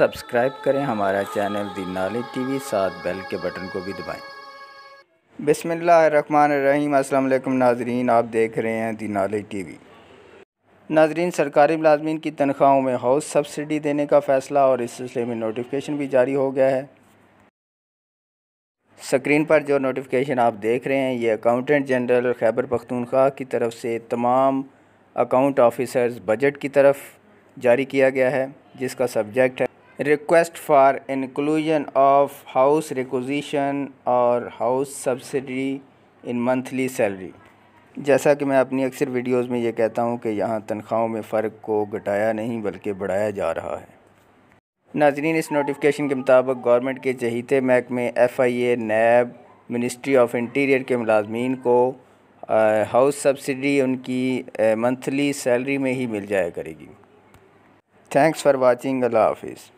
subscribe करें हमारा channel the knowledge TV साथ बेल के बटन को भी दबाएं बिसमीम अल्लाम नाजरीन आप देख रहे हैं दी नॉलेज टीवी नाजरीन सरकारी मुलाजमीन की तनख्वाहों में हाउस सब्सिडी देने का फ़ैसला और इस सिलसिले में नोटिफिकेशन भी जारी हो गया है स्क्रीन पर जो नोटिफिकेशन आप देख रहे हैं ये अकाउंटेंट जनरल खैबर पख्तूनख्वा की तरफ से तमाम अकाउंट ऑफिसर्स बजट की तरफ जारी किया गया है जिसका सब्जेक्ट है request for inclusion of house requisition और house subsidy in monthly salary जैसा कि मैं अपनी अक्सर वीडियोस में ये कहता हूँ कि यहाँ तनख्वाहों में फ़र्क को घटाया नहीं बल्कि बढ़ाया जा रहा है नाजरीन इस नोटिफिकेशन के मुताबिक गवर्नमेंट के चहीते महकमे F I A NAB ministry of interior के मुलाजमीन को हाउस सब्सिडी उनकी मंथली सैलरी में ही मिल जाया करेगी थैंक्स फॉर वॉचिंग अल्लाह हाफिज़